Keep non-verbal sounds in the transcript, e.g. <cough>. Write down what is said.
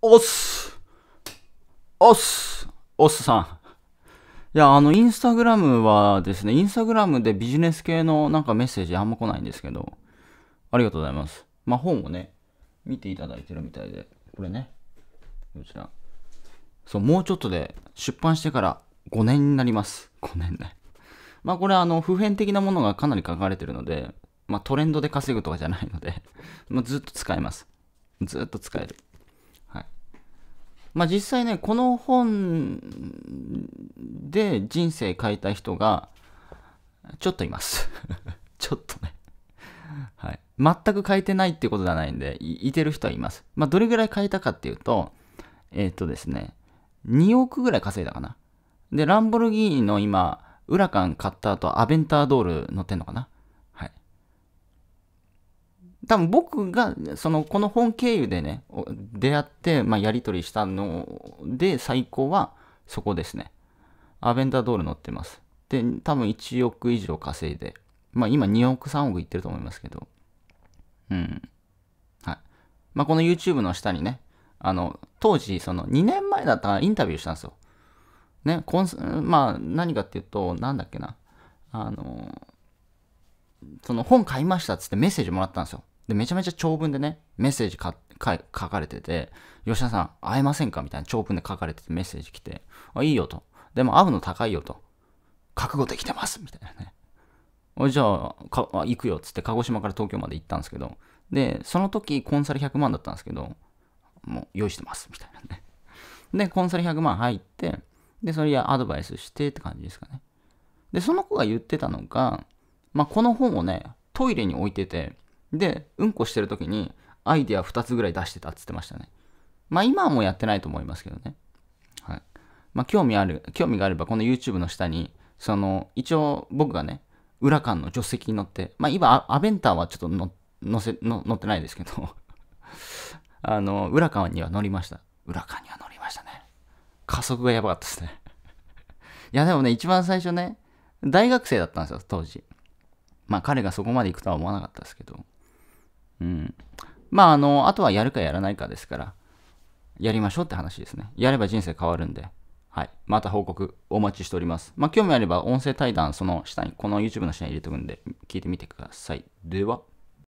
おっすおっすおっすさん。いや、あの、インスタグラムはですね、インスタグラムでビジネス系のなんかメッセージあんま来ないんですけど、ありがとうございます。まあ、本をね、見ていただいてるみたいで、これね、こちら。そう、もうちょっとで出版してから5年になります。5年ね。まあ、これあの、普遍的なものがかなり書かれてるので、まあ、トレンドで稼ぐとかじゃないのでまずっと使えます。ずっと使える。まあ、実際ねこの本で人生変えた人がちょっといます <laughs> ちょっとねはい、全く変えてないってことじゃないんでいてる人はいます、まあ、どれぐらい変えたかっていうとえっ、ー、とですね2億ぐらい稼いだかなでランボルギーニの今ウラカン買った後アベンタードール乗ってんのかな多分僕がそのこの本経由でね出会って、まあ、やり取りしたので最高はそこですねアベンダードール乗ってますで多分1億以上稼いでまあ今2億3億いってると思いますけどうんはいまあこの YouTube の下にねあの当時その2年前だったらインタビューしたんですよねコンまあ何かっていうとなんだっけなあのその本買いましたっつってメッセージもらったんですよ。で、めちゃめちゃ長文でね、メッセージかか書かれてて、吉田さん、会えませんかみたいな長文で書かれててメッセージ来て、あ、いいよと。でも会うの高いよと。覚悟できてますみたいなね。じゃあ、行くよっつって鹿児島から東京まで行ったんですけど、で、その時コンサル100万だったんですけど、もう用意してますみたいなね。で、コンサル100万入って、で、それやアドバイスしてって感じですかね。で、その子が言ってたのが、まあ、この本をね、トイレに置いてて、で、うんこしてる時にアイデア2つぐらい出してたっつってましたね。まあ、今はもうやってないと思いますけどね。はい。まあ、興味ある、興味があれば、この YouTube の下に、その、一応僕がね、裏間の助手席に乗って、まあ、今、アベンターはちょっと乗せ乗ってないですけど <laughs> あの、裏間には乗りました。裏間には乗りましたね。加速がやばかったですねいや、でもね、一番最初ね、大学生だったんですよ、当時。まあ彼がそこまで行くとは思わなかったですけど。うん。まああの、あとはやるかやらないかですから、やりましょうって話ですね。やれば人生変わるんで。はい。また報告お待ちしております。まあ興味あれば音声対談、その下に、この YouTube の下に入れておくんで、聞いてみてください。では。